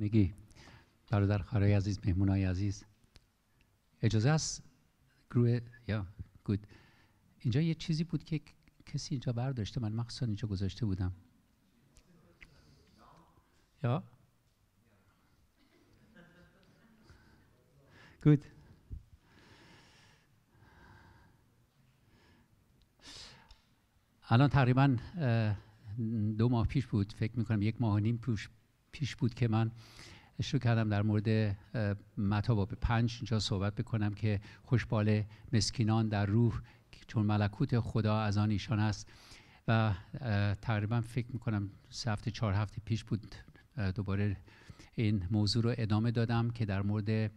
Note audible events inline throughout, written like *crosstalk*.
میگی برادر خارای عزیز های عزیز اجازه است گروه یا گود اینجا یه چیزی بود که کسی اینجا برداشته من مخصوصا اینجا گذاشته بودم یا گود الان تقریبا دو ماه پیش بود فکر میکنم یک ماه و نیم پیش پیش بود که من شروع کردم در مورد متا پنج اینجا صحبت بکنم که خوشبال مسکینان در روح چون ملکوت خدا از آن ایشان است و تقریبا فکر میکنم سه هفته چهار هفته پیش بود دوباره این موضوع رو ادامه دادم که در مورد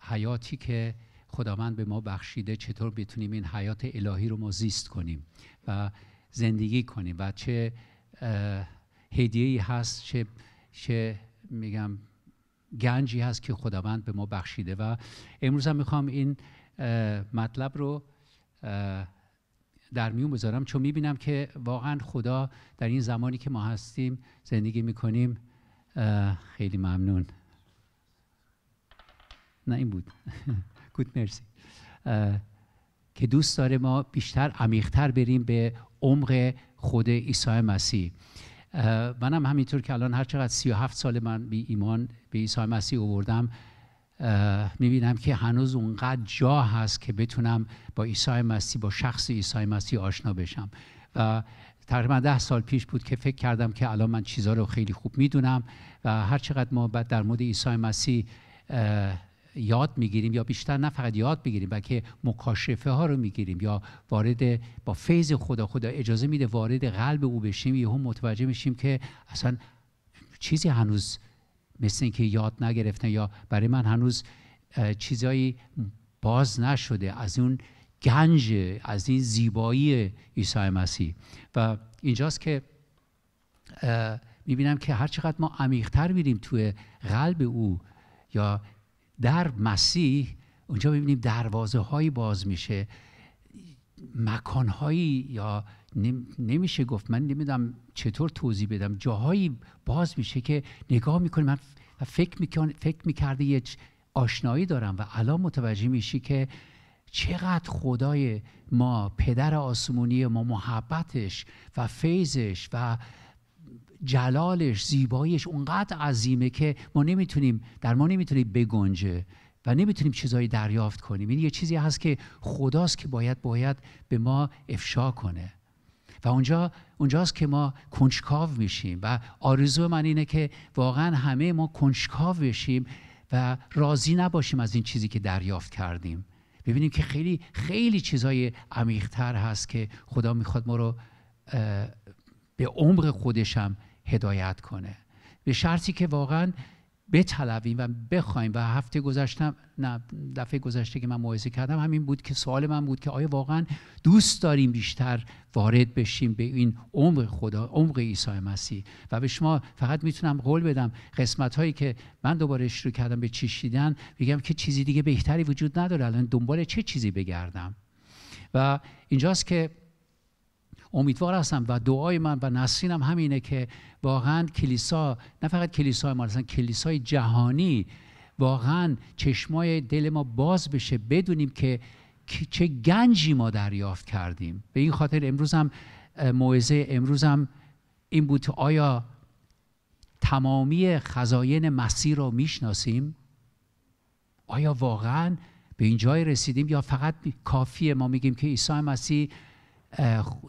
حیاتی که خداوند به ما بخشیده چطور بتونیم این حیات الهی رو ما زیست کنیم و زندگی کنیم و چه هدیه ای هست چه, چه میگم گنجی هست که خداوند به ما بخشیده و امروز هم میخوام این مطلب رو در میون بذارم چون میبینم که واقعا خدا در این زمانی که ما هستیم زندگی میکنیم خیلی ممنون نه این بود *laughs* گود مرسی که دوست داره ما بیشتر عمیقتر بریم به عمق خود عیسی مسیح منم همینطور که الان هر چقدر 37 سال من به ایمان به عیسی مسیح اووردم میبینم که هنوز اونقدر جا هست که بتونم با عیسی مسیح با شخص عیسی مسیح آشنا بشم و تقریبا ده سال پیش بود که فکر کردم که الان من چیزها رو خیلی خوب میدونم و هر چقدر ما بعد در مورد عیسی مسیح یاد میگیریم یا بیشتر نه فقط یاد بگیریم بلکه مکاشفه ها رو میگیریم یا وارد با فیض خدا خدا اجازه میده وارد قلب او بشیم هم متوجه میشیم که اصلا چیزی هنوز مثل اینکه یاد نگرفتن یا برای من هنوز چیزایی باز نشده از اون گنج از این زیبایی عیسی مسیح و اینجاست که میبینم که هر چقدر ما عمیقتر میریم توی قلب او یا در مسیح اونجا میبینیم دروازه هایی باز میشه مکان هایی یا نمیشه گفت من نمیدونم چطور توضیح بدم جاهایی باز میشه که نگاه میکنی من فکر میکن فکر میکرده یه آشنایی دارم و الان متوجه میشی که چقدر خدای ما پدر آسمونی ما محبتش و فیضش و جلالش زیباییش اونقدر عظیمه که ما نمیتونیم در ما نمیتونیم بگنجه و نمیتونیم چیزایی دریافت کنیم این یعنی یه چیزی هست که خداست که باید باید به ما افشا کنه و اونجا اونجاست که ما کنجکاو میشیم و آرزو من اینه که واقعا همه ما کنجکاو بشیم و راضی نباشیم از این چیزی که دریافت کردیم ببینیم که خیلی خیلی چیزای عمیقتر هست که خدا میخواد ما رو به عمر خودشم هدایت کنه به شرطی که واقعا بتلویم و بخوایم و هفته گذشتم نه دفعه گذشته که من موعظه کردم همین بود که سوال من بود که آیا واقعا دوست داریم بیشتر وارد بشیم به این عمق خدا عمق عیسی مسیح و به شما فقط میتونم قول بدم قسمت هایی که من دوباره شروع کردم به چشیدن میگم که چیزی دیگه بهتری وجود نداره الان دنبال چه چیزی بگردم و اینجاست که امیدوار هستم و دعای من و نسینم همینه که واقعا کلیسا نه فقط کلیسا ما هستن کلیسای جهانی واقعا چشمای دل ما باز بشه بدونیم که چه گنجی ما دریافت کردیم به این خاطر امروز هم موعظه امروز هم این بود آیا تمامی خزاین مسیر رو میشناسیم آیا واقعا به این جای رسیدیم یا فقط کافیه ما میگیم که عیسی مسیح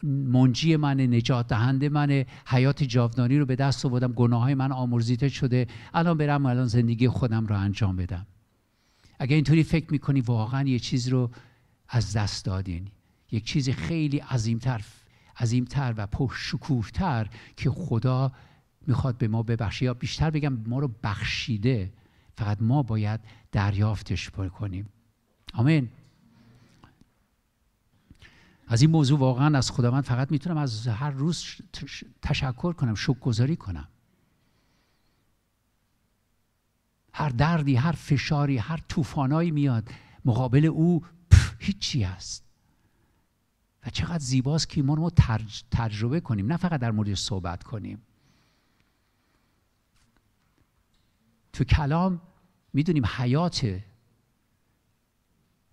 منجی من نجات دهنده من حیات جاودانی رو به دست آوردم گناه های من آمرزیده شده الان برم الان زندگی خودم رو انجام بدم اگر اینطوری فکر میکنی واقعا یه چیز رو از دست دادین یعنی یک چیز خیلی عظیمتر عظیمتر و پرشکوهتر که خدا میخواد به ما ببخشه یا بیشتر بگم ما رو بخشیده فقط ما باید دریافتش بکنیم آمین از این موضوع واقعا از خداوند فقط میتونم از هر روز تشکر کنم گذاری کنم هر دردی هر فشاری هر طوفانایی میاد مقابل او هیچی است و چقدر زیباست که ایمان ما تجربه کنیم نه فقط در مورد صحبت کنیم تو کلام میدونیم حیات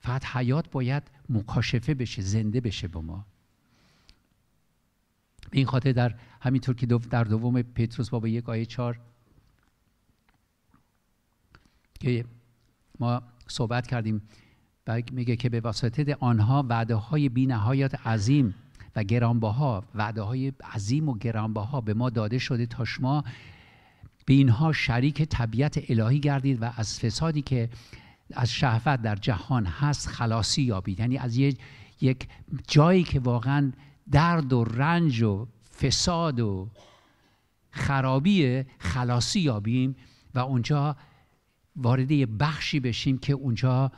فقط حیات باید مکاشفه بشه زنده بشه با ما این خاطر در همینطور که در دوم پتروس باب یک آیه چار که ما صحبت کردیم و میگه که به واسطه آنها وعده های بی عظیم و گرانبها وعده های عظیم و گرانبها به ما داده شده تا شما به اینها شریک طبیعت الهی گردید و از فسادی که از شهوت در جهان هست خلاصی یابید یعنی از یک یک جایی که واقعا درد و رنج و فساد و خرابی خلاصی یابیم و اونجا وارد یه بخشی بشیم که اونجا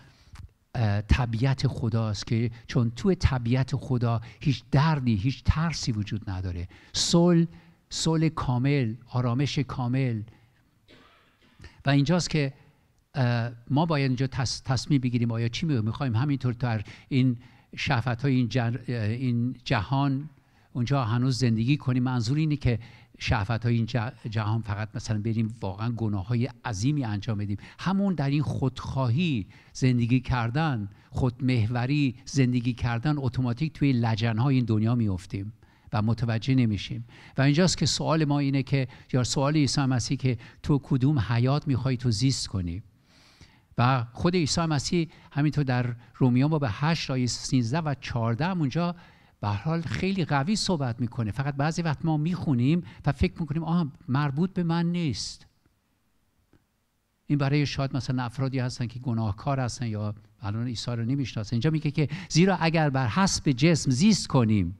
طبیعت خداست که چون توی طبیعت خدا هیچ دردی هیچ ترسی وجود نداره صلح صلح کامل آرامش کامل و اینجاست که ما باید اینجا تصمیم بگیریم آیا چی میخوایم همینطور در این شهفت های این, این جهان اونجا هنوز زندگی کنیم منظور اینه که شهفت های این جهان فقط مثلا بریم واقعا گناه های عظیمی انجام بدیم همون در این خودخواهی زندگی کردن خودمهوری زندگی کردن اتوماتیک توی لجن های این دنیا میافتیم و متوجه نمیشیم و اینجاست که سوال ما اینه که یا سوال عیسی مسیح که تو کدوم حیات میخوای تو زیست کنی و خود عیسی مسیح همینطور در رومیان با به 8 آیه 13 و 14 اونجا به حال خیلی قوی صحبت میکنه فقط بعضی وقت ما میخونیم و فکر میکنیم آها مربوط به من نیست این برای شاید مثلا افرادی هستن که گناهکار هستن یا الان عیسی رو نمیشناسن اینجا میگه که زیرا اگر بر حسب جسم زیست کنیم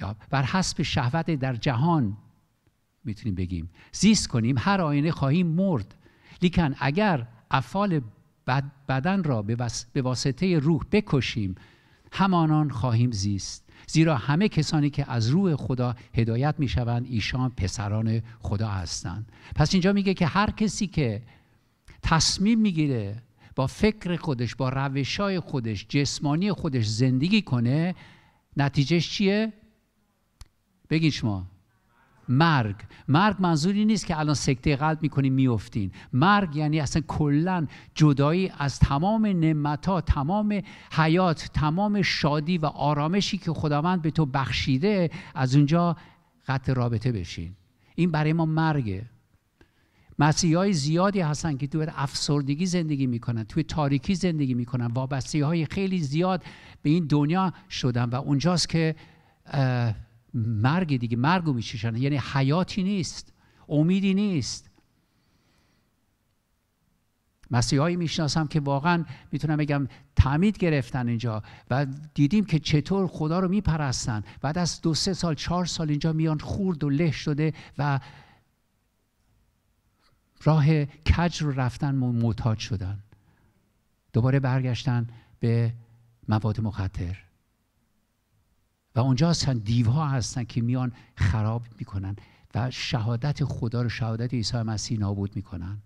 یا بر حسب شهوت در جهان میتونیم بگیم زیست کنیم هر آینه خواهیم مرد لیکن اگر افعال بدن را به واسطه روح بکشیم همانان خواهیم زیست زیرا همه کسانی که از روح خدا هدایت می شوند ایشان پسران خدا هستند پس اینجا میگه که هر کسی که تصمیم میگیره با فکر خودش با روش های خودش جسمانی خودش زندگی کنه نتیجهش چیه؟ بگین شما مرگ مرگ منظوری نیست که الان سکته قلب میکنیم میفتین مرگ یعنی اصلا کلا جدایی از تمام ها تمام حیات تمام شادی و آرامشی که خداوند به تو بخشیده از اونجا قطع رابطه بشین این برای ما مرگه مسیح های زیادی هستن که توی افسردگی زندگی میکنن توی تاریکی زندگی میکنن وابستی های خیلی زیاد به این دنیا شدن و اونجاست که مرگ دیگه مرگ رو یعنی حیاتی نیست امیدی نیست مسیحایی میشناسم که واقعا میتونم بگم تعمید گرفتن اینجا و دیدیم که چطور خدا رو میپرستن بعد از دو سه سال چهار سال اینجا میان خورد و له شده و راه کج رو رفتن معتاد شدن دوباره برگشتن به مواد مخدر و اونجا هستن دیوها هستن که میان خراب میکنن و شهادت خدا رو شهادت عیسی مسیح نابود میکنن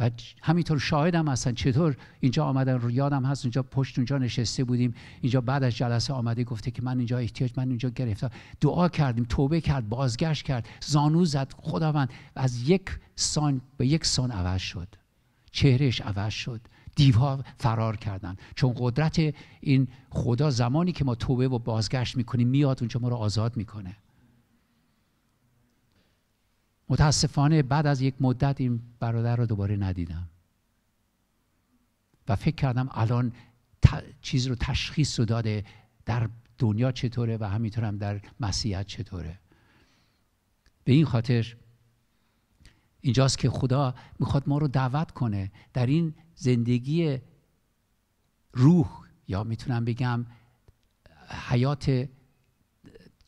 و همینطور شاهد هم هستن چطور اینجا آمدن رو یادم هست اونجا پشت اونجا نشسته بودیم اینجا بعد از جلسه آمده گفته که من اینجا احتیاج من اینجا گرفتم دعا کردیم توبه کرد بازگشت کرد زانو زد خداوند از یک سان به یک سان عوض شد چهرهش عوض شد دیوها فرار کردن چون قدرت این خدا زمانی که ما توبه و بازگشت میکنیم میاد اونجا ما رو آزاد میکنه متاسفانه بعد از یک مدت این برادر رو دوباره ندیدم و فکر کردم الان چیز رو تشخیص رو داده در دنیا چطوره و همینطور هم در مسیحیت چطوره به این خاطر اینجاست که خدا میخواد ما رو دعوت کنه در این زندگی روح یا میتونم بگم حیات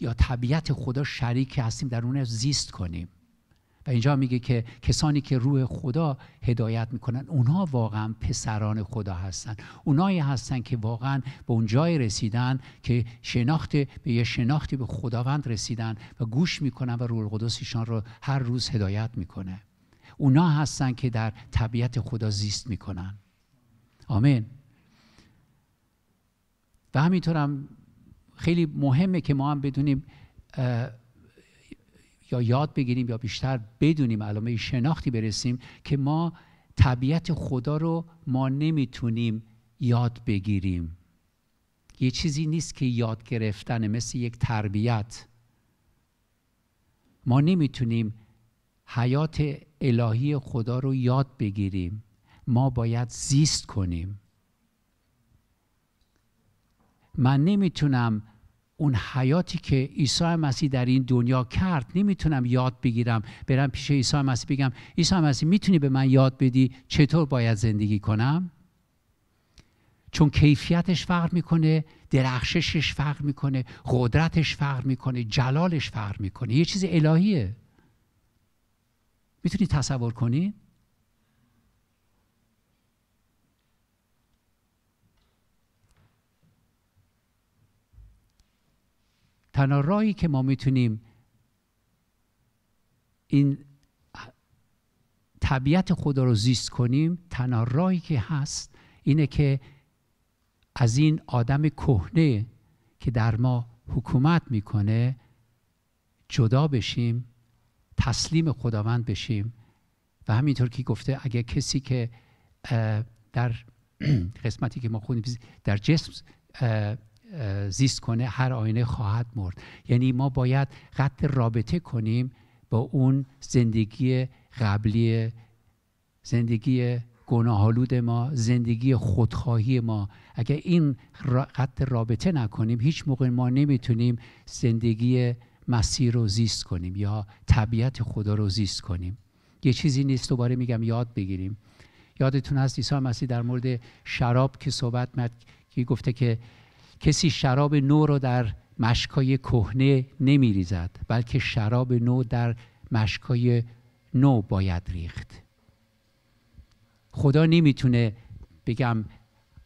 یا طبیعت خدا شریک هستیم در اون زیست کنیم و اینجا میگه که کسانی که روح خدا هدایت میکنن اونها واقعا پسران خدا هستن اونایی هستن که واقعا به اون جای رسیدن که شناخت به یه شناختی به خداوند رسیدن و گوش میکنن و روح القدس ایشان رو هر روز هدایت میکنه اونا هستن که در طبیعت خدا زیست میکنن آمین و همینطورم خیلی مهمه که ما هم بدونیم یا یاد بگیریم یا بیشتر بدونیم علامه شناختی برسیم که ما طبیعت خدا رو ما نمیتونیم یاد بگیریم یه چیزی نیست که یاد گرفتن مثل یک تربیت ما نمیتونیم حیات الهی خدا رو یاد بگیریم ما باید زیست کنیم من نمیتونم اون حیاتی که عیسی مسیح در این دنیا کرد نمیتونم یاد بگیرم برم پیش عیسی مسیح بگم عیسی مسیح میتونی به من یاد بدی چطور باید زندگی کنم چون کیفیتش فرق میکنه درخششش فرق میکنه قدرتش فرق میکنه جلالش فرق میکنه یه چیز الهیه میتونی تصور کنی؟ تنها راهی که ما میتونیم این طبیعت خدا رو زیست کنیم تنها راهی که هست اینه که از این آدم کهنه که در ما حکومت میکنه جدا بشیم تسلیم خداوند بشیم و همینطور که گفته اگر کسی که در *clears throat* قسمتی که ما خونیم در جسم زیست کنه هر آینه خواهد مرد یعنی ما باید قطع رابطه کنیم با اون زندگی قبلی زندگی گناهالود ما زندگی خودخواهی ما اگر این قطع رابطه نکنیم هیچ موقع ما نمیتونیم زندگی مسیر رو زیست کنیم یا طبیعت خدا رو زیست کنیم یه چیزی نیست دوباره میگم یاد بگیریم یادتون هست عیسی مسیح در مورد شراب که صحبت مد که گفته که کسی شراب نو رو در مشکای کهنه نمیریزد بلکه شراب نو در مشکای نو باید ریخت خدا نمیتونه بگم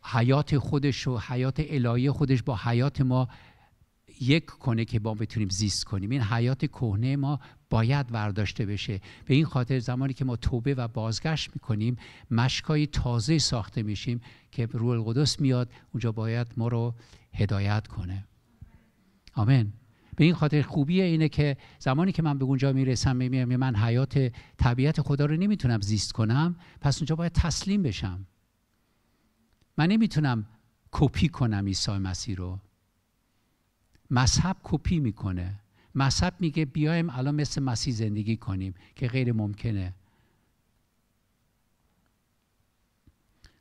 حیات خودش و حیات الهی خودش با حیات ما یک کنه که ما بتونیم زیست کنیم این حیات کهنه ما باید ورداشته بشه به این خاطر زمانی که ما توبه و بازگشت میکنیم مشکای تازه ساخته میشیم که روح القدس میاد اونجا باید ما رو هدایت کنه آمین به این خاطر خوبی اینه که زمانی که من به اونجا میرسم میمیم من حیات طبیعت خدا رو نمیتونم زیست کنم پس اونجا باید تسلیم بشم من نمیتونم کپی کنم عیسی مسیح رو مذهب کپی میکنه مذهب میگه بیایم الان مثل مسیح زندگی کنیم که غیر ممکنه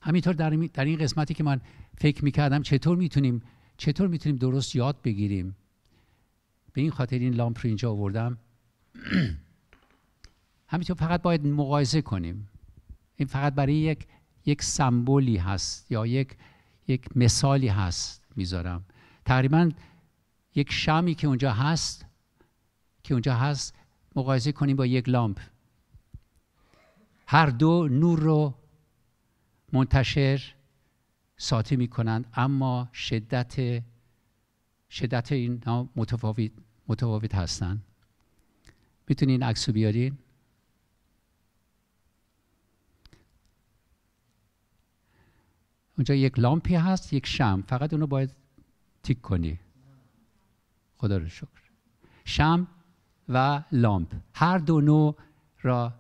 همینطور در این قسمتی که من فکر میکردم چطور میتونیم چطور میتونیم درست یاد بگیریم به این خاطر این لامپ رو اینجا آوردم *clears throat* همینطور فقط باید مقایسه کنیم این فقط برای یک یک سمبولی هست یا یک یک مثالی هست میذارم تقریبا یک شمی که اونجا هست که اونجا هست مقایسه کنیم با یک لامپ هر دو نور رو منتشر ساطع می کنند اما شدت شدت این متفاوت متفاوت هستند میتونین عکس رو بیارین اونجا یک لامپی هست یک شم فقط اونو باید تیک کنی خدا رو شکر شم و لامپ هر دو نوع را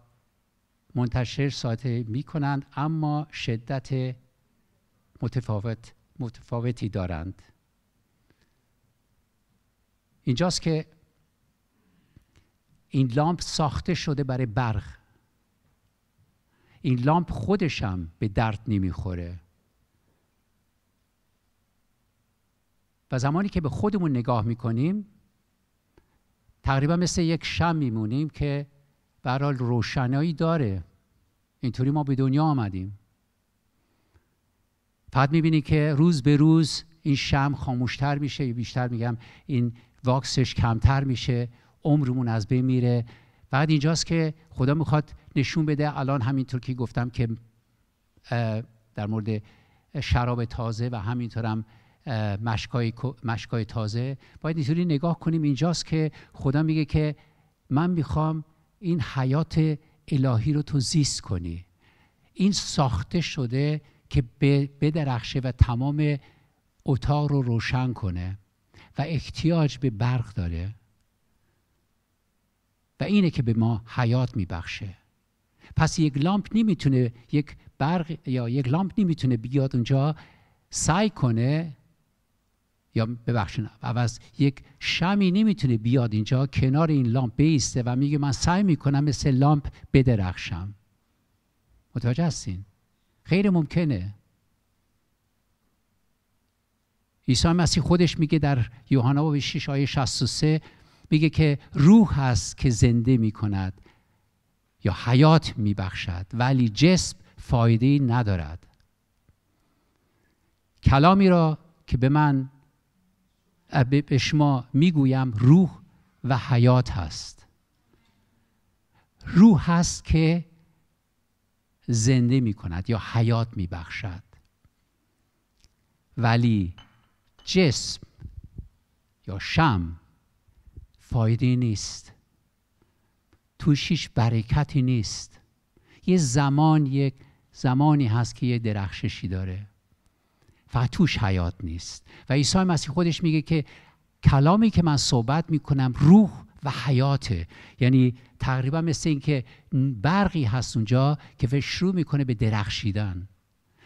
منتشر ساعت می کنند اما شدت متفاوت متفاوتی دارند اینجاست که این لامپ ساخته شده برای برق این لامپ خودشم به درد نمیخوره زمانی که به خودمون نگاه میکنیم تقریبا مثل یک شم میمونیم که برحال روشنایی داره اینطوری ما به دنیا آمدیم بعد میبینی که روز به روز این شم خاموشتر میشه یا بیشتر میگم این واکسش کمتر میشه عمرمون از بین میره بعد اینجاست که خدا میخواد نشون بده الان همینطور که گفتم که در مورد شراب تازه و همینطورم هم مشکای, مشکای تازه باید اینطوری نگاه کنیم اینجاست که خدا میگه که من میخوام این حیات الهی رو تو زیست کنی این ساخته شده که بدرخشه و تمام اتاق رو روشن کنه و احتیاج به برق داره و اینه که به ما حیات میبخشه پس یک لامپ نمیتونه یک برق یا یک لامپ نمیتونه بیاد اونجا سعی کنه یا ببخشید عوض یک شمی نمیتونه بیاد اینجا کنار این لامپ بیسته و میگه من سعی میکنم مثل لامپ بدرخشم متوجه هستین غیر ممکنه عیسی مسیح خودش میگه در یوحنا باب 6 آیه 63 میگه که روح هست که زنده میکند یا حیات میبخشد ولی جسم فایده ندارد کلامی را که به من به شما میگویم روح و حیات هست روح هست که زنده می کند یا حیات می بخشد ولی جسم یا شم فایده نیست توشیش برکتی نیست یه زمان یک زمانی هست که یه درخششی داره و توش حیات نیست و عیسی مسیح خودش میگه که کلامی که من صحبت میکنم روح و حیاته یعنی تقریبا مثل که برقی هست اونجا که شروع میکنه به درخشیدن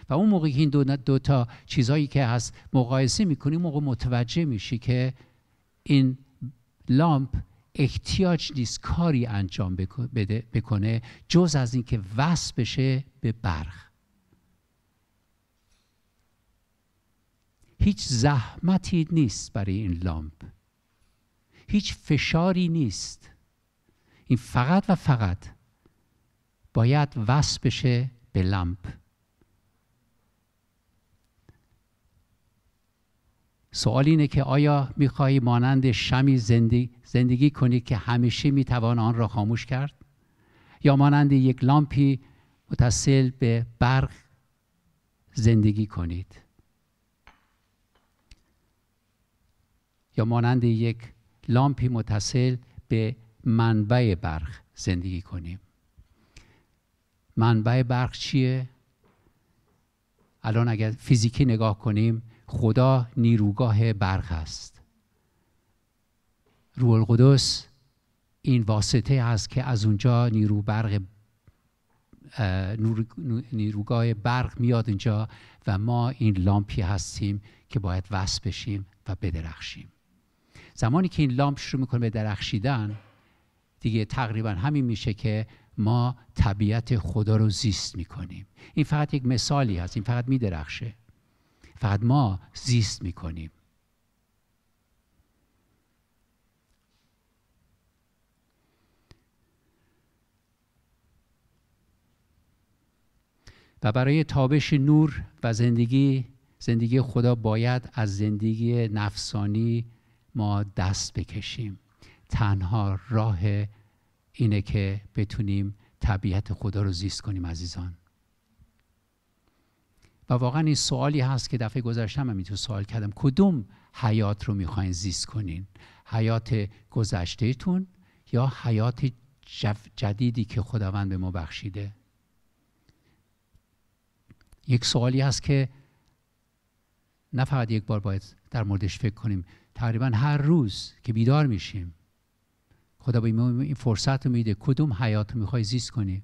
و اون موقع که این دو, دو تا چیزایی که هست مقایسه میکنی موقع متوجه میشی که این لامپ احتیاج نیست کاری انجام بکنه جز از اینکه وصل بشه به برق هیچ زحمتی نیست برای این لامپ هیچ فشاری نیست این فقط و فقط باید وصف بشه به لامپ سوال اینه که آیا میخوایی مانند شمی زندگی, زندگی کنی که همیشه میتوان آن را خاموش کرد یا مانند یک لامپی متصل به برق زندگی کنید یا مانند یک لامپی متصل به منبع برق زندگی کنیم منبع برق چیه؟ الان اگر فیزیکی نگاه کنیم خدا نیروگاه برق است روح القدس این واسطه است که از اونجا نیرو برق نیروگاه برق میاد اینجا و ما این لامپی هستیم که باید وصل بشیم و بدرخشیم زمانی که این لامپ شروع میکنه به درخشیدن دیگه تقریبا همین میشه که ما طبیعت خدا رو زیست میکنیم این فقط یک مثالی هست این فقط میدرخشه فقط ما زیست میکنیم و برای تابش نور و زندگی زندگی خدا باید از زندگی نفسانی ما دست بکشیم تنها راه اینه که بتونیم طبیعت خدا رو زیست کنیم عزیزان و واقعا این سوالی هست که دفعه گذشتم هم تو سوال کردم کدوم حیات رو میخواین زیست کنین حیات گذشتهتون یا حیات جدیدی که خداوند به ما بخشیده یک سوالی هست که نه فقط یک بار باید در موردش فکر کنیم تقریبا هر روز که بیدار میشیم خدا به این فرصت رو میده کدوم حیات رو میخوای زیست کنی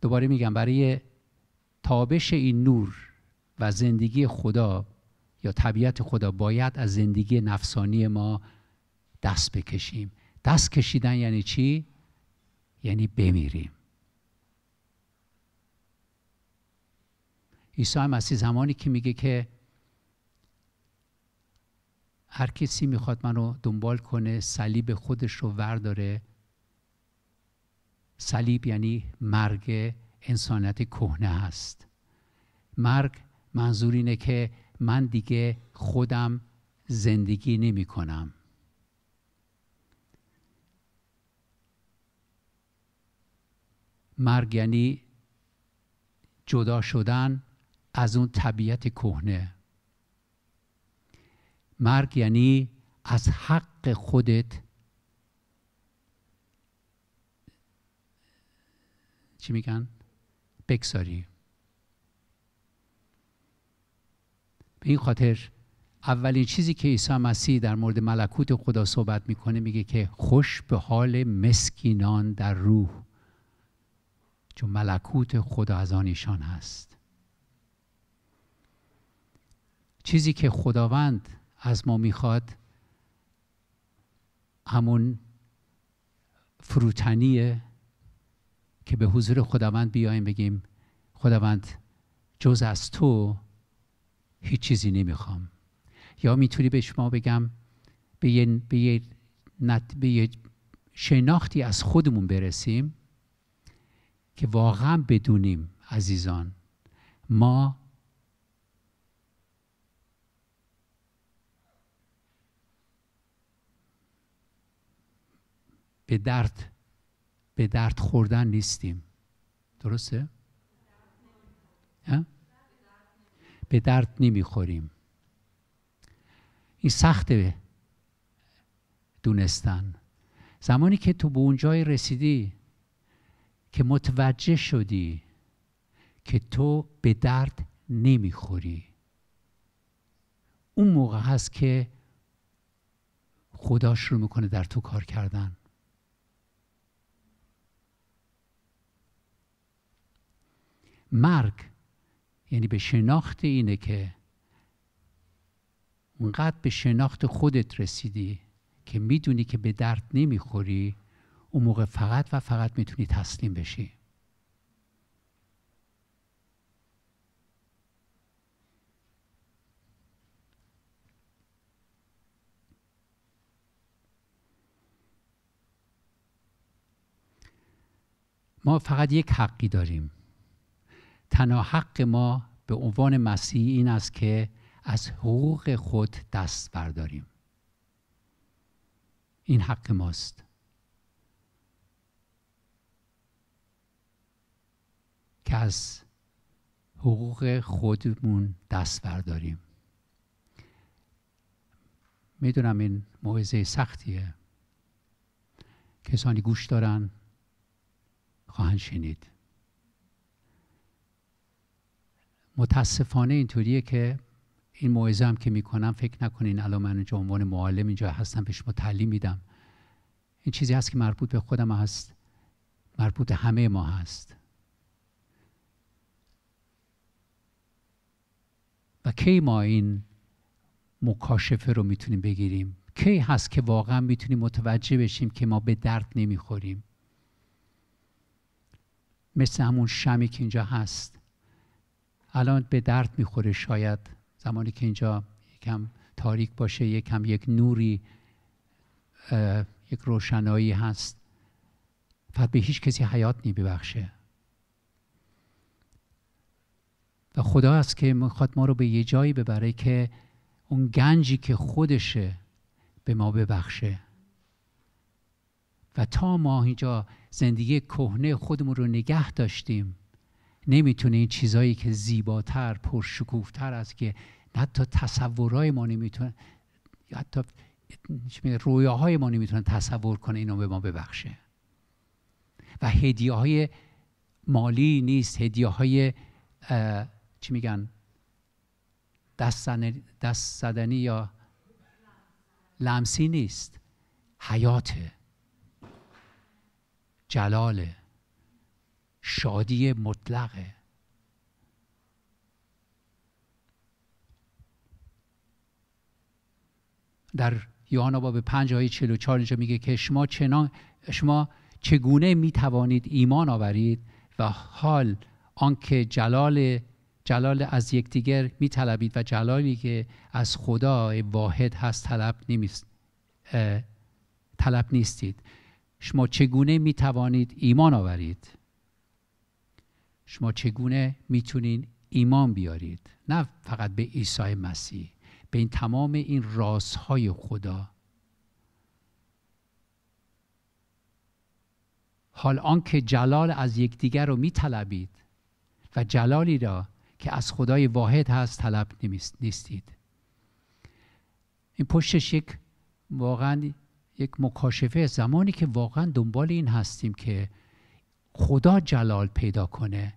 دوباره میگم برای تابش این نور و زندگی خدا یا طبیعت خدا باید از زندگی نفسانی ما دست بکشیم دست کشیدن یعنی چی؟ یعنی بمیریم عیسی مسیح زمانی که میگه که هر کسی میخواد منو دنبال کنه صلیب خودش رو ورداره صلیب یعنی مرگ انسانیت کهنه هست مرگ منظور اینه که من دیگه خودم زندگی نمی کنم مرگ یعنی جدا شدن از اون طبیعت کهنه مرگ یعنی از حق خودت چی میگن بکساری به این خاطر اولین چیزی که عیسی مسیح در مورد ملکوت خدا صحبت میکنه میگه که خوش به حال مسکینان در روح چون ملکوت خدا از آن ایشان هست چیزی که خداوند از ما میخواد همون فروتنیه که به حضور خداوند بیایم بگیم خداوند جز از تو هیچ چیزی نمیخوام یا میتونی به شما بگم به یه, به یه, نت به یه شناختی از خودمون برسیم که واقعا بدونیم عزیزان ما به درد به درد خوردن نیستیم درسته؟ به درد نمیخوریم این سخته دونستن زمانی که تو به اونجای رسیدی که متوجه شدی که تو به درد نمیخوری اون موقع هست که خدا شروع میکنه در تو کار کردن مرگ یعنی به شناخت اینه که اونقدر به شناخت خودت رسیدی که میدونی که به درد نمیخوری اون موقع فقط و فقط میتونی تسلیم بشی ما فقط یک حقی داریم تنها حق ما به عنوان مسیح این است که از حقوق خود دست برداریم این حق ماست که از حقوق خودمون دست برداریم میدونم این موعظه سختیه کسانی گوش دارن خواهند شنید متاسفانه اینطوریه که این موعظه هم که میکنم فکر نکنین الان من اینجا عنوان معلم اینجا هستم به شما تعلیم میدم این چیزی هست که مربوط به خودم هست مربوط به همه ما هست و کی ما این مکاشفه رو میتونیم بگیریم کی هست که واقعا میتونیم متوجه بشیم که ما به درد نمیخوریم مثل همون شمی که اینجا هست الان به درد میخوره شاید زمانی که اینجا یکم تاریک باشه یکم یک نوری یک روشنایی هست فقط به هیچ کسی حیات نمیبخشه و خدا است که میخواد ما رو به یه جایی ببره که اون گنجی که خودشه به ما ببخشه و تا ما اینجا زندگی کهنه خودمون رو نگه داشتیم نمیتونه این چیزایی که زیباتر پرشکوفتر است که حتی تصورهای ما نمیتونه حتی رویاهای ما نمیتونه تصور کنه اینو به ما ببخشه و هدیه های مالی نیست هدیه های چی میگن دست, دست زدنی یا لمسی نیست حیاته جلاله شادی مطلقه در یوحنا باب 5 آیه 44 اینجا میگه که شما چنا شما چگونه می توانید ایمان آورید و حال آنکه جلال جلال از یکدیگر می طلبید و جلالی که از خدا واحد هست طلب طلب نیستید شما چگونه می توانید ایمان آورید شما چگونه میتونین ایمان بیارید نه فقط به عیسی مسیح به این تمام این رازهای خدا حال آنکه جلال از یکدیگر رو میطلبید و جلالی را که از خدای واحد هست طلب نیستید این پشتش یک واقعا یک مکاشفه زمانی که واقعا دنبال این هستیم که خدا جلال پیدا کنه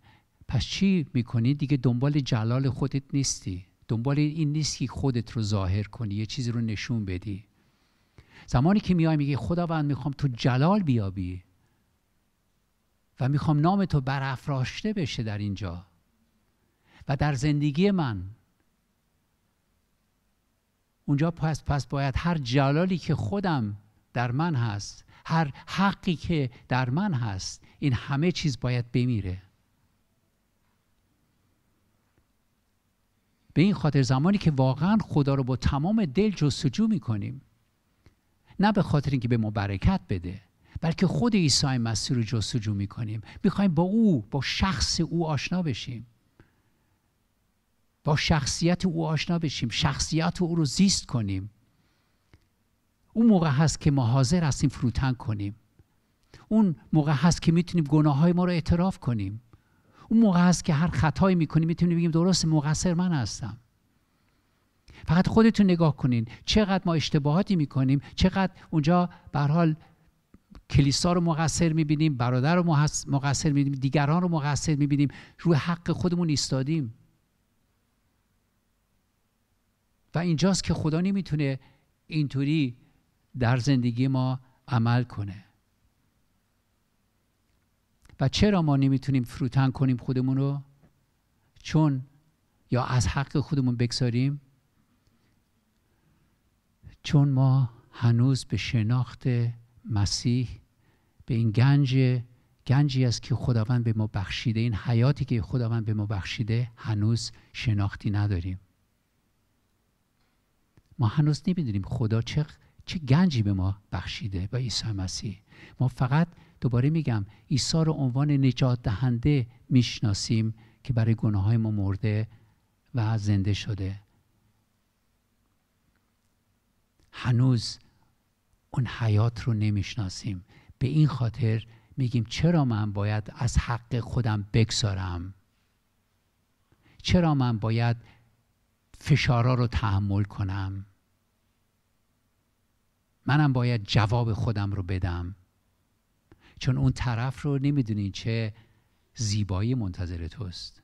پس چی میکنی دیگه دنبال جلال خودت نیستی دنبال این نیست که خودت رو ظاهر کنی یه چیزی رو نشون بدی زمانی که میای میگه خداوند میخوام تو جلال بیابی و میخوام نام تو برافراشته بشه در اینجا و در زندگی من اونجا پس پس باید هر جلالی که خودم در من هست هر حقی که در من هست این همه چیز باید بمیره به این خاطر زمانی که واقعا خدا رو با تمام دل جستجو میکنیم نه به خاطر اینکه به ما برکت بده بلکه خود عیسی مسیح رو جستجو میکنیم میخوایم با او با شخص او آشنا بشیم با شخصیت او آشنا بشیم شخصیت او رو زیست کنیم اون موقع هست که ما حاضر هستیم فروتن کنیم اون موقع هست که میتونیم گناه های ما رو اعتراف کنیم اون موقع است که هر خطایی میکنیم میتونیم بگیم درست مقصر من هستم فقط خودتون نگاه کنین چقدر ما اشتباهاتی میکنیم چقدر اونجا به حال کلیسا رو مقصر میبینیم برادر رو مقصر میبینیم دیگران رو مقصر میبینیم روی حق خودمون ایستادیم و اینجاست که خدا نمیتونه اینطوری در زندگی ما عمل کنه و چرا ما نمیتونیم فروتن کنیم خودمون رو چون یا از حق خودمون بگذاریم چون ما هنوز به شناخت مسیح به این گنج گنجی است که خداوند به ما بخشیده این حیاتی که خداوند به ما بخشیده هنوز شناختی نداریم ما هنوز نمیدونیم خدا چه چه گنجی به ما بخشیده با عیسی مسیح ما فقط دوباره میگم عیسی رو عنوان نجات دهنده میشناسیم که برای گناه های ما مرده و زنده شده هنوز اون حیات رو نمیشناسیم به این خاطر میگیم چرا من باید از حق خودم بگذارم چرا من باید فشارا رو تحمل کنم منم باید جواب خودم رو بدم چون اون طرف رو نمیدونی چه زیبایی منتظر توست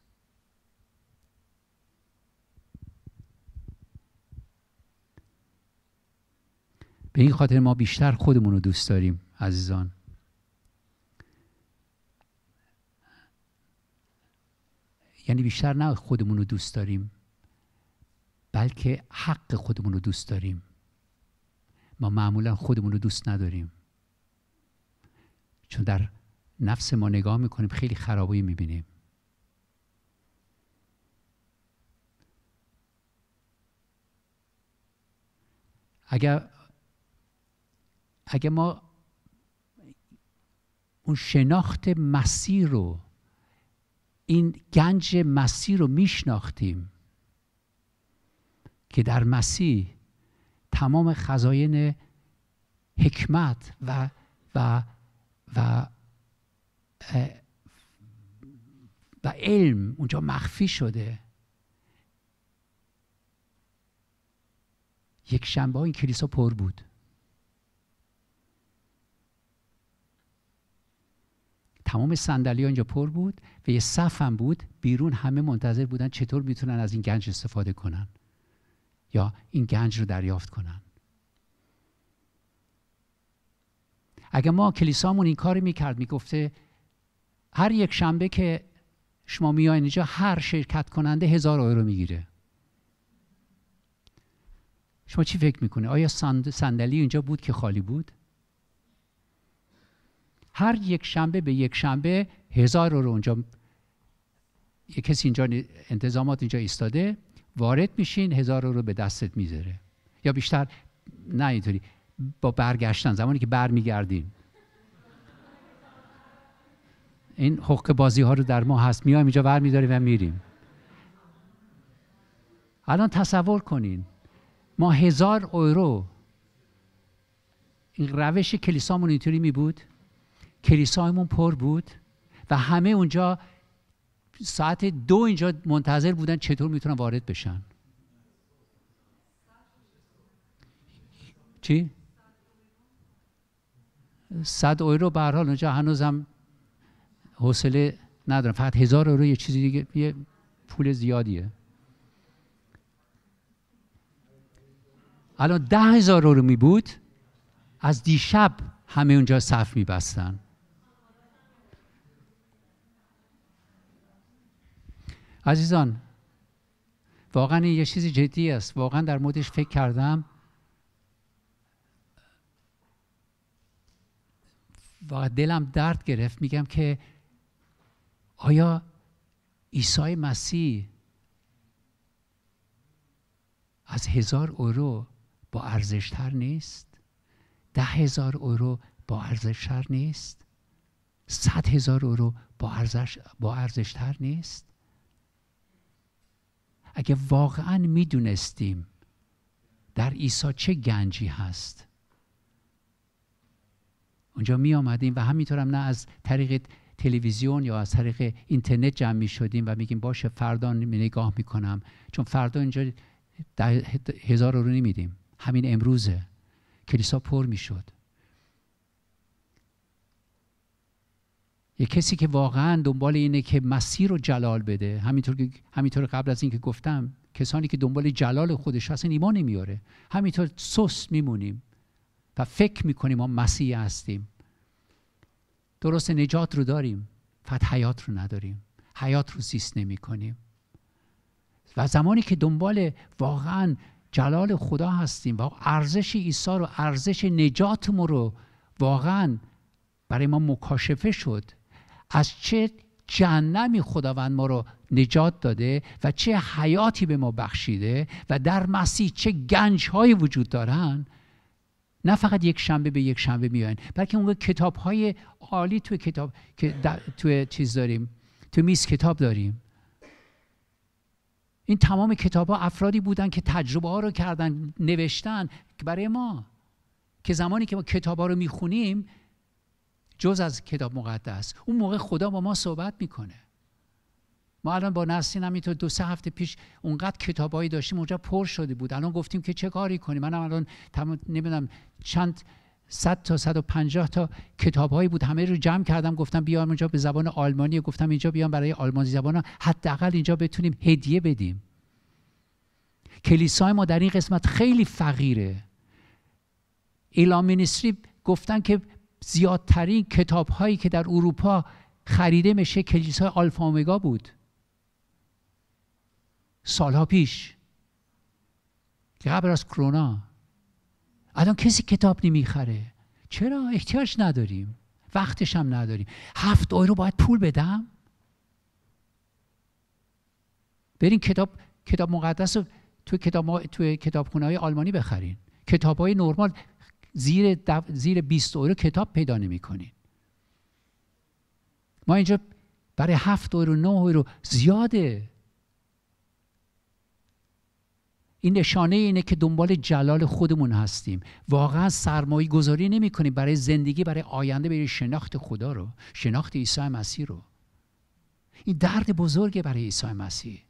به این خاطر ما بیشتر خودمون رو دوست داریم عزیزان یعنی بیشتر نه خودمون رو دوست داریم بلکه حق خودمون رو دوست داریم ما معمولا خودمون رو دوست نداریم چون در نفس ما نگاه میکنیم خیلی خرابی میبینیم اگر اگر ما اون شناخت مسیر رو این گنج مسیر رو میشناختیم که در مسیح تمام خزاین حکمت و و و و علم اونجا مخفی شده یک شنبه ها این کلیسا پر بود تمام صندلی اینجا پر بود و یه صف هم بود بیرون همه منتظر بودن چطور میتونن از این گنج استفاده کنن یا این گنج رو دریافت کنن اگه ما کلیسامون این کاری میکرد میگفته هر یک شنبه که شما میای اینجا هر شرکت کننده هزار یورو میگیره شما چی فکر میکنه؟ آیا صندلی اینجا بود که خالی بود؟ هر یک شنبه به یک شنبه هزار رو اونجا یه کسی اینجا انتظامات اینجا ایستاده وارد میشین هزار رو به دستت میذاره یا بیشتر نه اینطوری با برگشتن زمانی که برمیگردیم این حق بازی ها رو در ما هست میایم اینجا بر میداریم و میریم الان تصور کنین ما هزار اورو این روش کلیسامون اینطوری می بود کلیسامون پر بود و همه اونجا ساعت دو اینجا منتظر بودن چطور میتونن وارد بشن چی؟ صد اورو به هر حال اونجا هنوزم حوصله ندارم فقط هزار اورو یه چیزی دیگه یه پول زیادیه الان ده هزار اورو می بود از دیشب همه اونجا صف می بستن. عزیزان واقعا یه چیزی جدی است واقعا در موردش فکر کردم واقعا دلم درد گرفت میگم که آیا عیسی مسیح از هزار اورو با ارزشتر نیست ده هزار اورو با ارزشتر نیست صد هزار اورو با ارزش با ارزشتر نیست اگه واقعا میدونستیم در عیسی چه گنجی هست اونجا می آمدیم و همینطورم هم نه از طریق تلویزیون یا از طریق اینترنت جمع می شدیم و میگیم باشه فردا نگاه می کنم چون فردا اینجا هزار رو نمیدیم همین امروزه کلیسا پر می شد یه کسی که واقعا دنبال اینه که مسیر رو جلال بده همینطور, همینطور قبل از اینکه گفتم کسانی که دنبال جلال خودش هستن ایمان نمیاره همینطور سست میمونیم و فکر میکنیم ما مسیح هستیم درست نجات رو داریم فقط حیات رو نداریم حیات رو زیست نمی کنیم و زمانی که دنبال واقعا جلال خدا هستیم و ارزش عیسی رو ارزش نجات ما رو واقعا برای ما مکاشفه شد از چه جهنمی خداوند ما رو نجات داده و چه حیاتی به ما بخشیده و در مسیح چه گنج وجود دارن نه فقط یک شنبه به یک شنبه می‌آیند، بلکه اونجا کتاب های عالی توی کتاب که چیز داریم تو میز کتاب داریم این تمام کتاب ها افرادی بودن که تجربه ها رو کردن نوشتن برای ما که زمانی که ما کتاب ها رو میخونیم جز از کتاب مقدس اون موقع خدا با ما صحبت میکنه ما الان با نسرین هم دو سه هفته پیش اونقدر کتابایی داشتیم اونجا پر شده بود الان گفتیم که چه کاری کنیم منم الان نمیدونم چند صد تا صد پنجاه تا کتابهایی بود همه رو جمع کردم گفتم بیام اونجا به زبان آلمانی گفتم اینجا بیام برای آلمانی زبان حداقل اینجا بتونیم هدیه بدیم کلیسای ما در این قسمت خیلی فقیره ایلا مینیستری گفتن که زیادترین کتابهایی که در اروپا خریده میشه کلیسای آلفا اومگا بود سالها پیش که قبل از کرونا الان کسی کتاب نمیخره چرا احتیاج نداریم وقتش هم نداریم هفت یورو باید پول بدم برین کتاب کتاب مقدس رو تو کتاب تو های آلمانی بخرین کتاب های نرمال زیر دف... زیر 20 کتاب پیدا نمیکنین ما اینجا برای هفت یورو نه یورو زیاده این نشانه اینه که دنبال جلال خودمون هستیم واقعا سرمایه گذاری نمی کنیم برای زندگی برای آینده برای شناخت خدا رو شناخت عیسی مسیح رو این درد بزرگه برای عیسی مسیح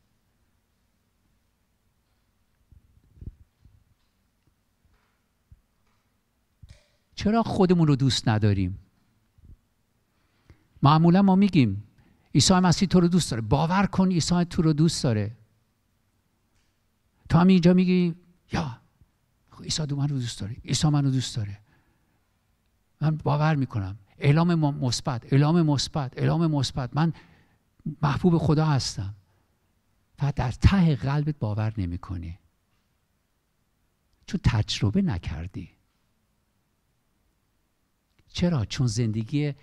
چرا خودمون رو دوست نداریم معمولا ما میگیم عیسی مسیح تو رو دوست داره باور کن عیسی تو رو دوست داره تو هم اینجا میگی یا خب، عیسی دو رو دوست داره عیسی رو دوست داره من باور میکنم اعلام مثبت اعلام مثبت اعلام مثبت من محبوب خدا هستم و در ته قلبت باور نمیکنی چون تجربه نکردی چرا چون زندگی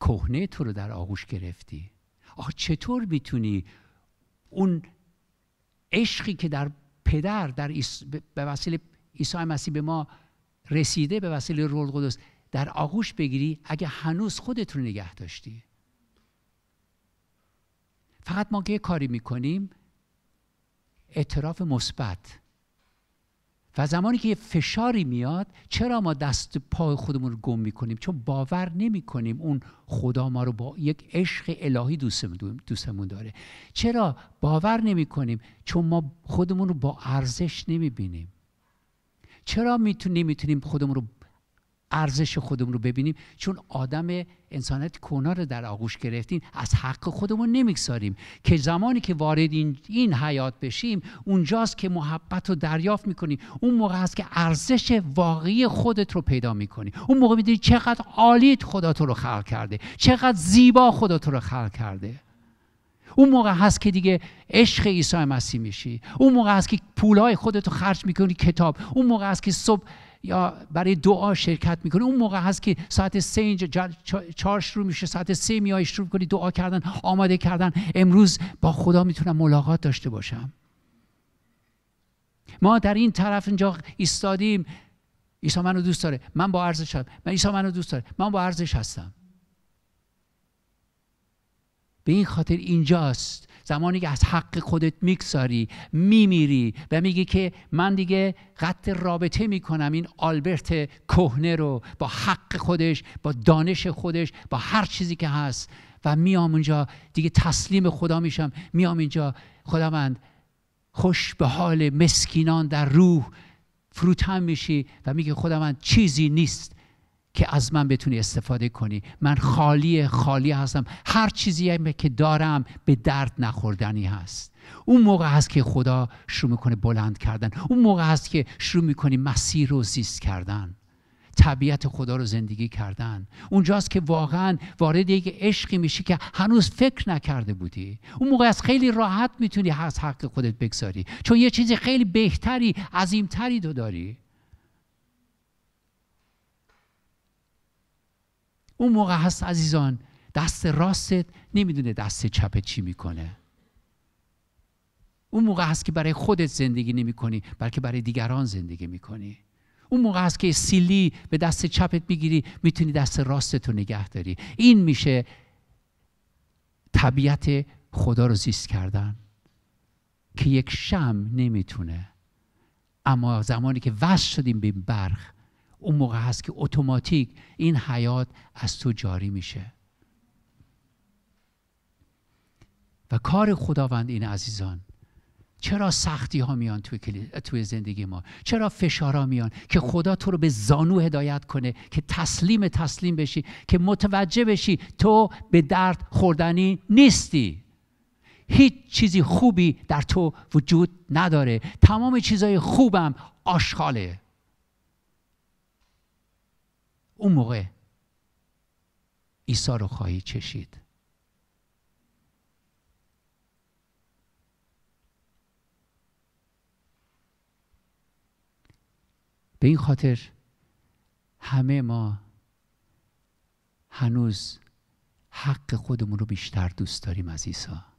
کهنه تو رو در آغوش گرفتی آخه چطور میتونی اون عشقی که در پدر در به وسیله عیسی مسیح به ما رسیده به وسیله روح قدس در آغوش بگیری اگه هنوز خودت رو نگه داشتی فقط ما که کاری میکنیم اعتراف مثبت و زمانی که یه فشاری میاد چرا ما دست پای خودمون رو گم میکنیم چون باور نمیکنیم اون خدا ما رو با یک عشق الهی دوستمون داره چرا باور نمیکنیم چون ما خودمون رو با ارزش نمیبینیم چرا میتونیم نمیتونیم خودمون رو ارزش خودمون رو ببینیم چون آدم انسانت کونا رو در آغوش گرفتیم از حق خودمون نمیگذاریم که زمانی که وارد این, این حیات بشیم اونجاست که محبت رو دریافت میکنی اون موقع است که ارزش واقعی خودت رو پیدا میکنی اون موقع میدونی چقدر عالی خدا تو رو خلق کرده چقدر زیبا خدا تو رو خلق کرده اون موقع هست که دیگه عشق عیسی مسیح میشی اون موقع هست که پولای خودت رو خرج میکنی کتاب اون موقع هست که صبح یا برای دعا شرکت میکنی اون موقع هست که ساعت سه اینجا چهار شروع میشه ساعت سه میای شروع کنی دعا کردن آماده کردن امروز با خدا میتونم ملاقات داشته باشم ما در این طرف اینجا ایستادیم عیسی منو دوست داره من با ارزش هستم من عیسی منو دوست داره من با ارزش هستم به این خاطر اینجاست زمانی که از حق خودت میگذاری میمیری و میگی که من دیگه قطع رابطه میکنم این آلبرت کهنه رو با حق خودش با دانش خودش با هر چیزی که هست و میام اونجا دیگه تسلیم خدا میشم میام اینجا خداوند خوش به حال مسکینان در روح فروتن میشی و میگه خداوند چیزی نیست که از من بتونی استفاده کنی من خالی خالی هستم هر چیزی که دارم به درد نخوردنی هست اون موقع هست که خدا شروع میکنه بلند کردن اون موقع هست که شروع میکنی مسیر رو زیست کردن طبیعت خدا رو زندگی کردن اونجاست که واقعا وارد یک عشقی میشی که هنوز فکر نکرده بودی اون موقع از خیلی راحت میتونی از حق خودت بگذاری چون یه چیزی خیلی بهتری عظیمتری تو داری اون موقع هست عزیزان دست راستت نمیدونه دست چپت چی میکنه اون موقع هست که برای خودت زندگی نمی کنی بلکه برای دیگران زندگی میکنی اون موقع هست که سیلی به دست چپت میگیری میتونی دست راستت رو نگه داری این میشه طبیعت خدا رو زیست کردن که یک شم نمیتونه اما زمانی که وصل شدیم به برخ اون موقع هست که اتوماتیک این حیات از تو جاری میشه و کار خداوند این عزیزان چرا سختی ها میان توی, توی زندگی ما چرا فشار ها میان که خدا تو رو به زانو هدایت کنه که تسلیم تسلیم بشی که متوجه بشی تو به درد خوردنی نیستی هیچ چیزی خوبی در تو وجود نداره تمام چیزای خوبم آشخاله اون موقع عیسی رو خواهی چشید به این خاطر همه ما هنوز حق خودمون رو بیشتر دوست داریم از عیسی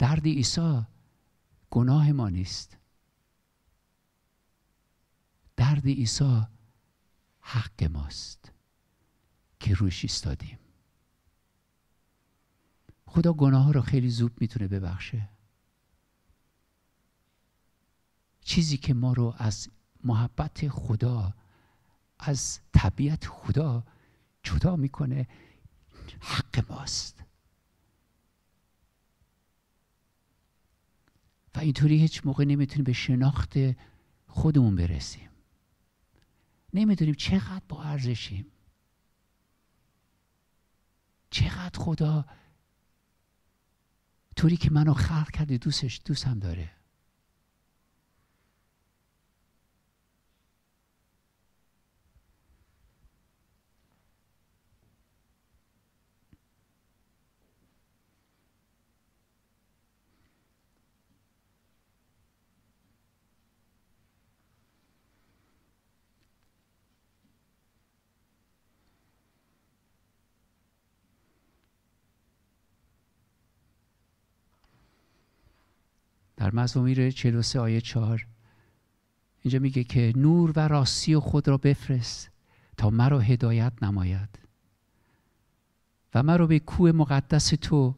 درد عیسی گناه ما نیست درد عیسی حق ماست که روش ایستادیم خدا گناه رو خیلی زود میتونه ببخشه چیزی که ما رو از محبت خدا از طبیعت خدا جدا میکنه حق ماست و اینطوری هیچ موقع نمیتونیم به شناخت خودمون برسیم نمیدونیم چقدر با ارزشیم چقدر خدا طوری که منو خلق کرده دوستش دوستم داره در 43 آیه 4 اینجا میگه که نور و راستی خود را بفرست تا مرا هدایت نماید و مرا به کوه مقدس تو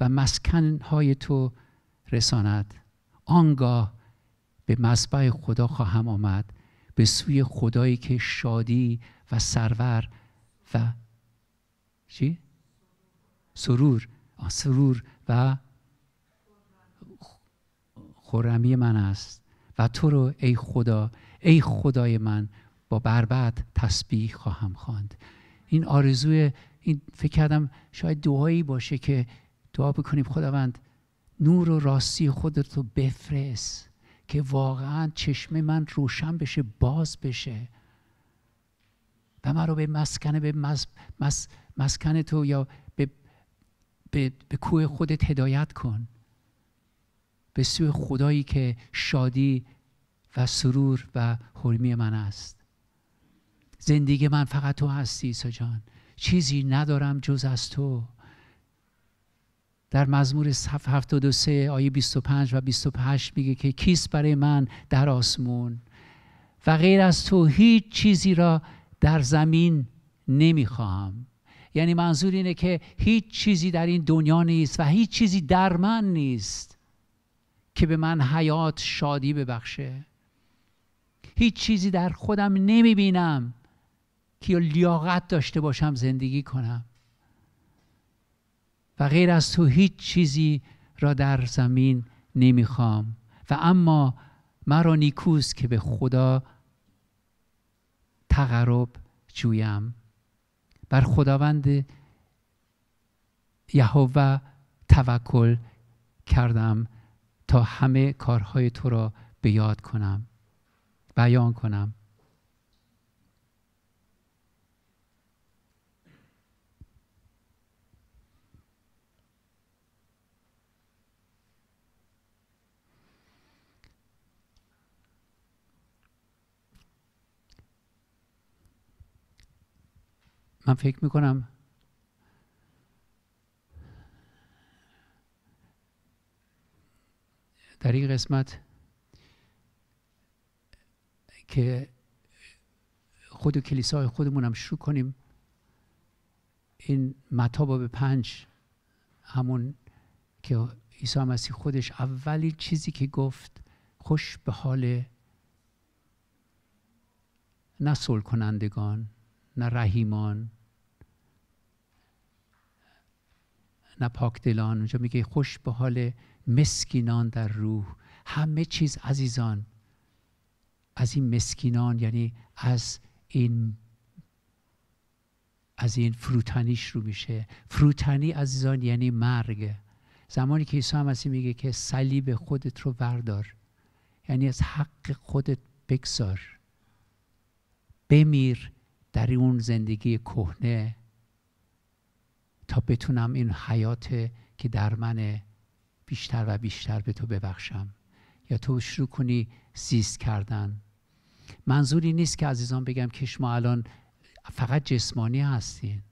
و مسکنهای تو رساند آنگاه به مذبع خدا خواهم آمد به سوی خدایی که شادی و سرور و چی؟ سرور سرور و خورمی من است و تو رو ای خدا ای خدای من با بربت تسبیح خواهم خواند این آرزوی این فکر کردم شاید دعایی باشه که دعا بکنیم خداوند نور و راستی خودت رو بفرست که واقعا چشم من روشن بشه باز بشه و من رو به مسکن به تو یا به... به... به کوه خودت هدایت کن به سوی خدایی که شادی و سرور و حرمی من است زندگی من فقط تو هستی عیسی جان چیزی ندارم جز از تو در مزمور 73 آیه 25 و 28 میگه که کیست برای من در آسمون و غیر از تو هیچ چیزی را در زمین نمیخواهم یعنی منظور اینه که هیچ چیزی در این دنیا نیست و هیچ چیزی در من نیست که به من حیات شادی ببخشه هیچ چیزی در خودم نمی بینم که لیاقت داشته باشم زندگی کنم و غیر از تو هیچ چیزی را در زمین نمیخوام و اما مرا نیکوس که به خدا تقرب جویم بر خداوند یهوه توکل کردم تا همه کارهای تو را به یاد کنم بیان کنم من فکر میکنم در این قسمت که خود و کلیسای خودمون هم شروع کنیم این متا باب پنج همون که عیسی مسیح خودش اولی چیزی که گفت خوش به حال نه کنندگان نه رحیمان نه پاکدلان اونجا میگه خوش به حال مسکینان در روح همه چیز عزیزان از این مسکینان یعنی از این از این فروتنی شروع میشه فروتنی عزیزان یعنی مرگ زمانی که عیسی مسیح میگه که صلیب خودت رو بردار یعنی از حق خودت بگذار بمیر در اون زندگی کهنه تا بتونم این حیات که در منه بیشتر و بیشتر به تو ببخشم یا تو شروع کنی زیست کردن منظوری نیست که عزیزان بگم که شما الان فقط جسمانی هستین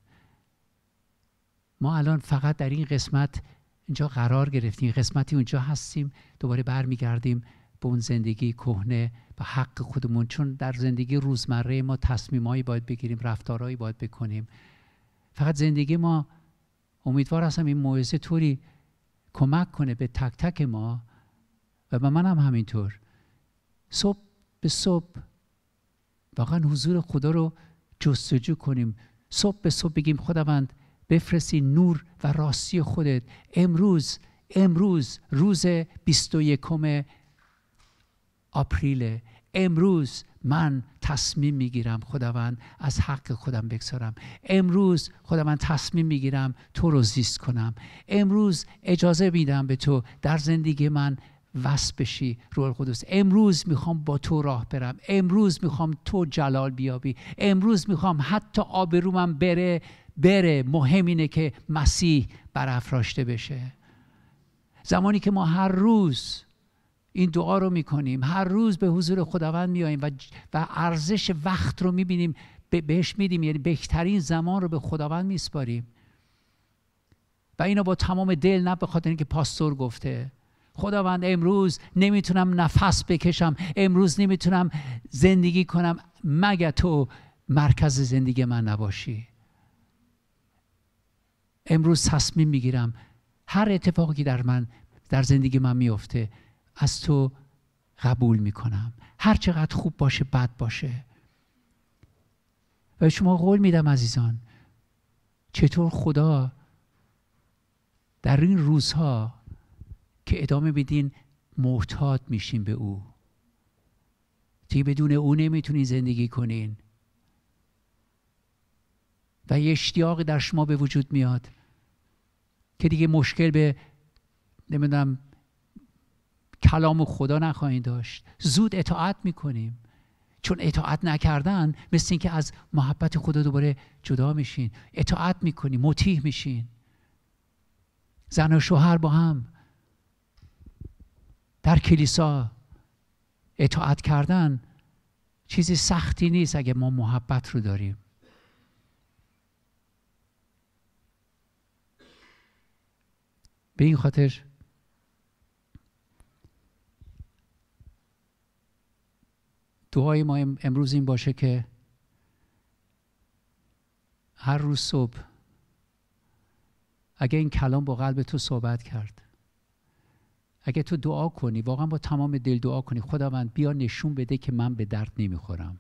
ما الان فقط در این قسمت اینجا قرار گرفتیم قسمتی اونجا هستیم دوباره برمیگردیم به اون زندگی کهنه به حق خودمون چون در زندگی روزمره ما تصمیمایی باید بگیریم رفتارهایی باید بکنیم فقط زندگی ما امیدوار هستم این موعظه طوری کمک کنه به تک تک ما و به منم همینطور صبح به صبح واقعا حضور خدا رو جستجو کنیم صبح به صبح بگیم خداوند بفرستی نور و راستی خودت امروز امروز روز 21 آپریله امروز من تصمیم میگیرم خداوند از حق خودم بگذارم امروز خداوند تصمیم میگیرم تو رو زیست کنم امروز اجازه میدم به تو در زندگی من وصل بشی روح القدس امروز میخوام با تو راه برم امروز میخوام تو جلال بیابی امروز میخوام حتی آبرومم بره بره مهم اینه که مسیح برافراشته بشه زمانی که ما هر روز این دعا رو میکنیم هر روز به حضور خداوند میاییم و و ارزش وقت رو میبینیم بهش میدیم یعنی بهترین زمان رو به خداوند میسپاریم و اینو با تمام دل نه به خاطر اینکه پاستور گفته خداوند امروز نمیتونم نفس بکشم امروز نمیتونم زندگی کنم مگه تو مرکز زندگی من نباشی امروز تصمیم میگیرم هر اتفاقی در من در زندگی من میفته از تو قبول میکنم هر چقدر خوب باشه بد باشه و شما قول میدم عزیزان چطور خدا در این روزها که ادامه بدین معتاد میشین به او تی بدون او نمیتونین زندگی کنین و یه اشتیاق در شما به وجود میاد که دیگه مشکل به نمیدونم کلام خدا نخواهید داشت زود اطاعت میکنیم چون اطاعت نکردن مثل اینکه از محبت خدا دوباره جدا میشین اطاعت میکنیم مطیع میشین زن و شوهر با هم در کلیسا اطاعت کردن چیزی سختی نیست اگه ما محبت رو داریم به این خاطر دعای ما امروز این باشه که هر روز صبح اگه این کلام با قلب تو صحبت کرد اگه تو دعا کنی واقعا با تمام دل دعا کنی خداوند بیا نشون بده که من به درد نمیخورم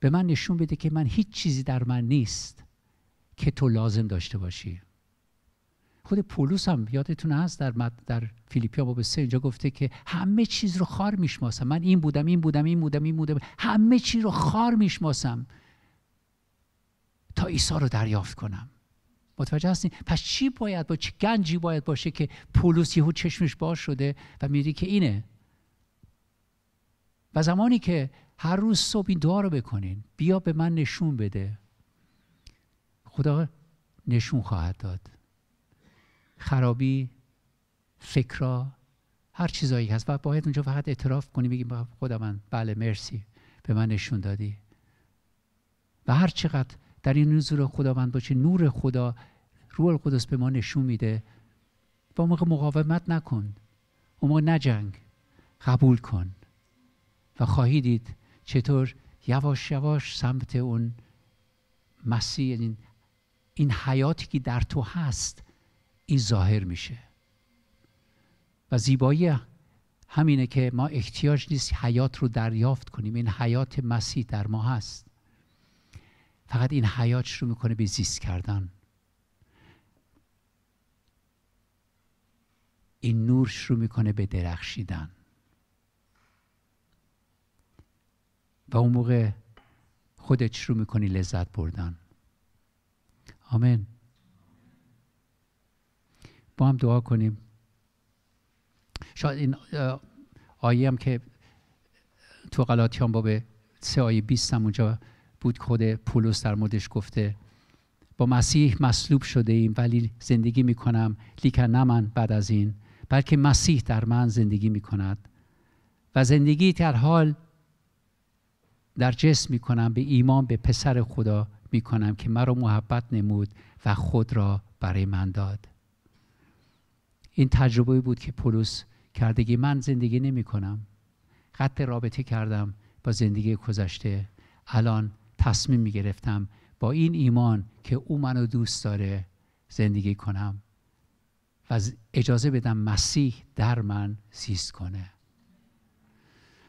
به من نشون بده که من هیچ چیزی در من نیست که تو لازم داشته باشی خود پولوس هم یادتون هست در در فیلیپیا باب سه اینجا گفته که همه چیز رو خار میشماسم من این بودم این بودم این بودم این بودم همه چیز رو خار میشماسم تا عیسی رو دریافت کنم متوجه هستین پس چی باید با چه گنجی باید باشه که پولوس یهو چشمش باز شده و میری که اینه و زمانی که هر روز صبح این دعا رو بکنین بیا به من نشون بده خدا نشون خواهد داد خرابی فکرا هر چیزایی هست و باید اونجا فقط اعتراف کنی بگیم خدا من بله مرسی به من نشون دادی و هر چقدر در این حضور خداوند باشه نور خدا روح القدس به ما نشون میده و اون موقع مقاومت نکن اون نجنگ قبول کن و خواهی دید چطور یواش یواش سمت اون مسیح این, یعنی این حیاتی که در تو هست این ظاهر میشه و زیبایی همینه که ما احتیاج نیست حیات رو دریافت کنیم این حیات مسیح در ما هست فقط این حیات شروع میکنه به زیست کردن این نور شروع میکنه به درخشیدن و اون موقع خودت شروع میکنی لذت بردن آمین با هم دعا کنیم شاید این آیه هم که تو غلاطیان باب سه آیه 20 هم اونجا بود خود پولس در موردش گفته با مسیح مصلوب شده ایم ولی زندگی می کنم لیکن نه من بعد از این بلکه مسیح در من زندگی می کند و زندگی در حال در جسم می کنم به ایمان به پسر خدا می کنم که مرا محبت نمود و خود را برای من داد این تجربه بود که پولس کردگی من زندگی نمی کنم قطع رابطه کردم با زندگی گذشته الان تصمیم می گرفتم با این ایمان که او منو دوست داره زندگی کنم و اجازه بدم مسیح در من سیست کنه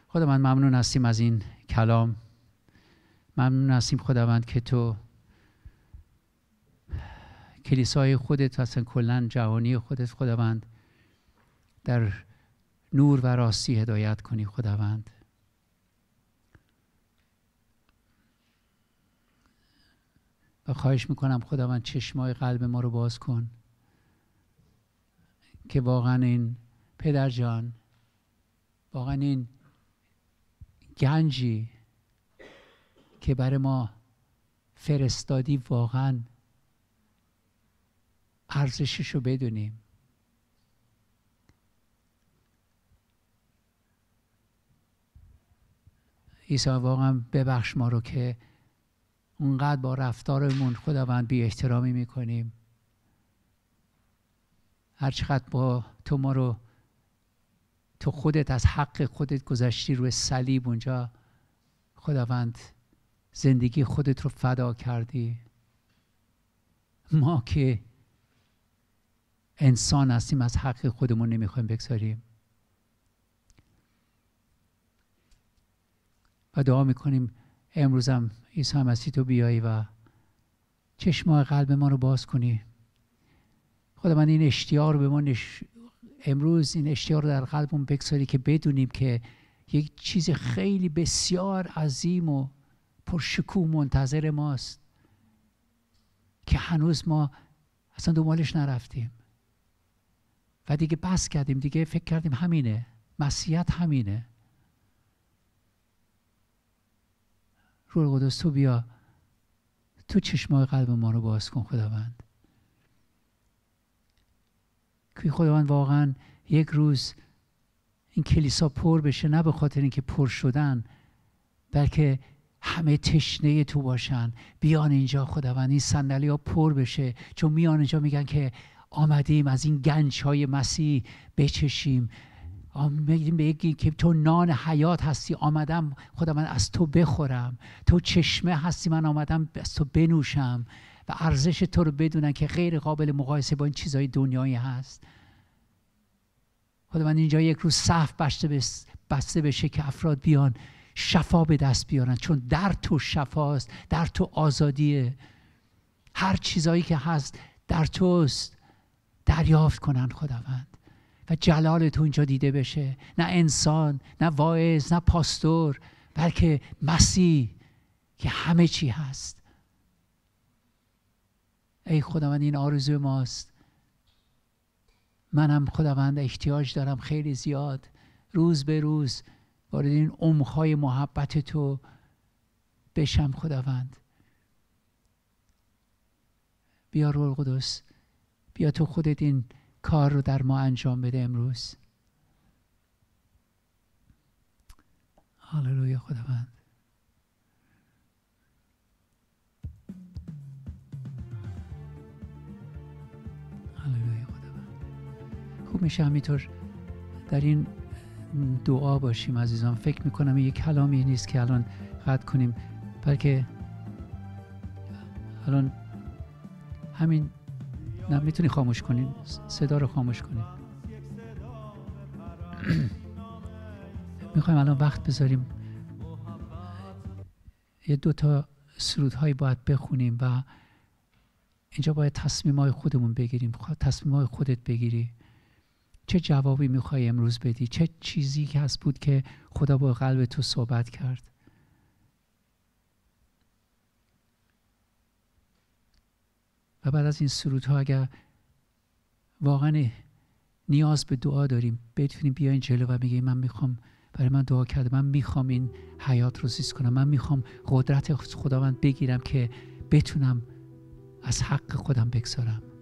خدا من ممنون هستیم از این کلام ممنون هستیم خداوند که تو کلیسای خودت اصلا کلا جوانی خودت خداوند در نور و راستی هدایت کنی خداوند و خواهش میکنم خداوند چشمای قلب ما رو باز کن که واقعا این پدر جان واقعا این گنجی که برای ما فرستادی واقعا ارزشش رو بدونیم عیسی واقعا ببخش ما رو که اونقدر با رفتارمون خداوند بی احترامی میکنیم هرچقدر با تو ما رو تو خودت از حق خودت گذشتی روی صلیب اونجا خداوند زندگی خودت رو فدا کردی ما که انسان هستیم از حق خودمون نمیخوایم بگذاریم و دعا میکنیم امروزم عیسی مسیح تو بیایی و چشمه قلب ما رو باز کنی خدا من این اشتیار به ما امروز این اشتیار رو در قلبمون بگذاری که بدونیم که یک چیز خیلی بسیار عظیم و پرشکوه منتظر ماست که هنوز ما اصلا دنبالش نرفتیم و دیگه بس کردیم دیگه فکر کردیم همینه مسیحیت همینه روی قدس تو بیا تو چشمای قلب ما رو باز کن خداوند که خداوند واقعا یک روز این کلیسا پر بشه نه به خاطر اینکه پر شدن بلکه همه تشنه تو باشن بیان اینجا خداوند این صندلی ها پر بشه چون میان اینجا میگن که آمدیم از این گنج های مسیح بچشیم میگیم به یکی که تو نان حیات هستی آمدم خدا من از تو بخورم تو چشمه هستی من آمدم از تو بنوشم و ارزش تو رو بدونن که غیر قابل مقایسه با این چیزهای دنیایی هست خدا من اینجا یک روز صف بسته, بسته بشه که افراد بیان شفا به دست بیارن چون در تو شفاست در تو آزادیه هر چیزهایی که هست در توست دریافت کنن خداوند و جلال تو اینجا دیده بشه نه انسان نه واعظ نه پاستور بلکه مسیح که همه چی هست ای خداوند این آرزو ماست منم خداوند احتیاج دارم خیلی زیاد روز به روز وارد این عمقهای محبت تو بشم خداوند بیا روح القدس بیا تو خودت این کار رو در ما انجام بده امروز هاللویا خداوند هاللویا خداوند خوب میشه همینطور در این دعا باشیم عزیزان فکر میکنم یک کلامی نیست که الان قطع کنیم بلکه الان همین نه میتونی خاموش کنی صدا رو خاموش کنی. *clears throat* میخوایم الان وقت بذاریم یه دو تا سرودهایی باید بخونیم و اینجا باید تصمیم های خودمون بگیریم خب، تصمیم های خودت بگیری چه جوابی میخوای امروز بدی چه چیزی که هست بود که خدا با قلب تو صحبت کرد و بعد از این سرودها اگر واقعا نیاز به دعا داریم بتونیم بیاین جلو و بگیم من میخوام برای من دعا کرده من میخوام این حیات رو زیست کنم من میخوام قدرت خداوند بگیرم که بتونم از حق خودم بگذارم